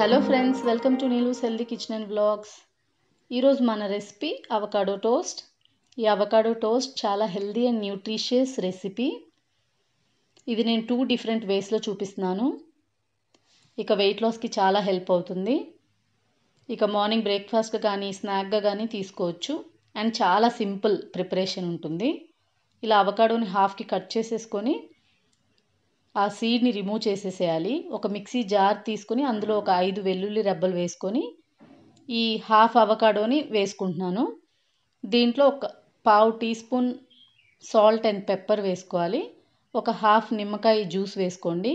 Hello friends welcome to Neelu's healthy kitchen and blogs ఈరోజు మన recipe avocado toast ఈ avocado toast చాలా healthy and nutritious recipe ఇది నేను టూ డిఫరెంట్ వేస్లో చూపిస్తున్నాను ఇక వెయిట్ లాస్కి చాలా హెల్ప్ అవుతుంది ఇక మార్నింగ్ బ్రేక్ఫాస్ట్ కానీ స్నాక్గా కానీ తీసుకోవచ్చు అండ్ చాలా సింపుల్ ప్రిపరేషన్ ఉంటుంది ఇలా అవకాడోని హాఫ్కి కట్ చేసేసుకొని ఆ సీడ్ని రిమూవ్ చేసేసేయాలి ఒక మిక్సీ జార్ తీసుకుని అందులో ఒక hmm. ఐదు వెల్లుల్లి రెబ్బలు వేసుకొని ఈ హాఫ్ అవకాడోని వేసుకుంటున్నాను దీంట్లో ఒక పావు teaspoon salt and pepper వేసుకోవాలి ఒక హాఫ్ నిమ్మకాయ జ్యూస్ వేసుకోండి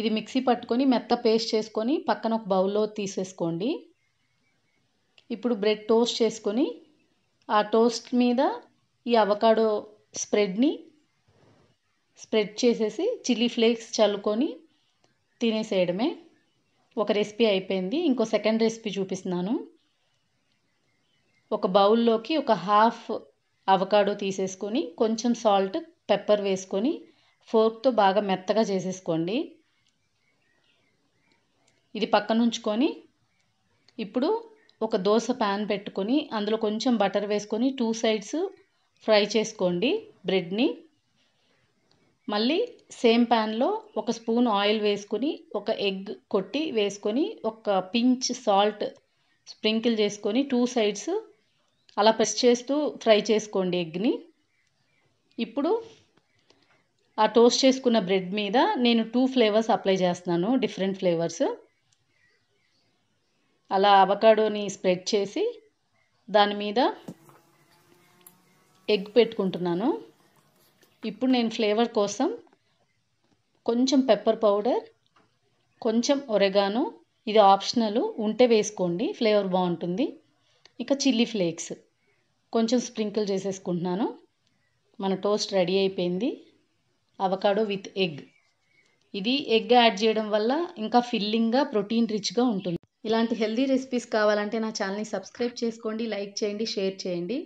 ఇది మిక్సీ పట్టుకొని మెత్త పేస్ట్ చేసుకొని పక్కన ఒక బౌల్లో తీసేసుకోండి ఇప్పుడు బ్రెడ్ టోస్ట్ చేసుకొని ఆ టోస్ట్ మీద ఈ అవకాడో స్ప్రెడ్ని స్ప్రెడ్ చేసేసి చిల్లీ ఫ్లేక్స్ చల్లుకొని తినేసేయడమే ఒక రెసిపీ అయిపోయింది ఇంకో సెకండ్ రెసిపీ చూపిస్తున్నాను ఒక బౌల్లోకి ఒక హాఫ్ అవకాడో తీసేసుకొని కొంచెం సాల్ట్ పెప్పర్ వేసుకొని ఫోర్క్తో బాగా మెత్తగా చేసేసుకోండి ఇది పక్కన ఉంచుకొని ఇప్పుడు ఒక దోశ ప్యాన్ పెట్టుకొని అందులో కొంచెం బటర్ వేసుకొని టూ సైడ్స్ ఫ్రై చేసుకోండి బ్రెడ్ని మళ్ళీ సేమ్ ప్యాన్లో ఒక స్పూన్ ఆయిల్ వేసుకుని ఒక ఎగ్ కొట్టి వేసుకొని ఒక పించ్ సాల్ట్ స్ప్రింకిల్ చేసుకొని టూ సైడ్స్ అలా ప్రెస్ చేస్తూ ఫ్రై చేసుకోండి ఎగ్ని ఇప్పుడు ఆ టోస్ట్ చేసుకున్న బ్రెడ్ మీద నేను టూ ఫ్లేవర్స్ అప్లై చేస్తున్నాను డిఫరెంట్ ఫ్లేవర్స్ అలా అవకాడోని స్ప్రెడ్ చేసి దాని మీద ఎగ్ పెట్టుకుంటున్నాను ఇప్పుడు నేను ఫ్లేవర్ కోసం కొంచెం పెప్పర్ పౌడర్ కొంచెం ఒరెగానో ఇది ఆప్షనల్ ఉంటే వేసుకోండి ఫ్లేవర్ బాగుంటుంది ఇక చిల్లీ ఫ్లేక్స్ కొంచెం స్ప్రింకిల్ చేసేసుకుంటున్నాను మన టోస్ట్ రెడీ అయిపోయింది అవకాడో విత్ ఎగ్ ఇది ఎగ్ యాడ్ చేయడం వల్ల ఇంకా ఫిల్లింగ్గా ప్రోటీన్ రిచ్గా ఉంటుంది ఇలాంటి హెల్దీ రెసిపీస్ కావాలంటే నా ఛానల్ని సబ్స్క్రైబ్ చేసుకోండి లైక్ చేయండి షేర్ చేయండి